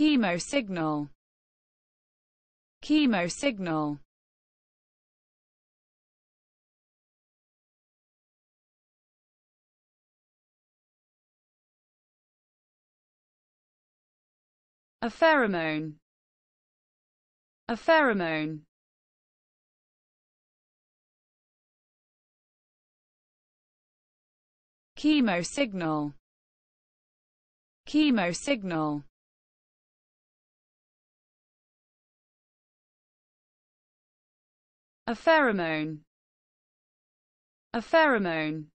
chemo signal chemo signal a pheromone a pheromone chemo signal chemo signal A pheromone. A pheromone.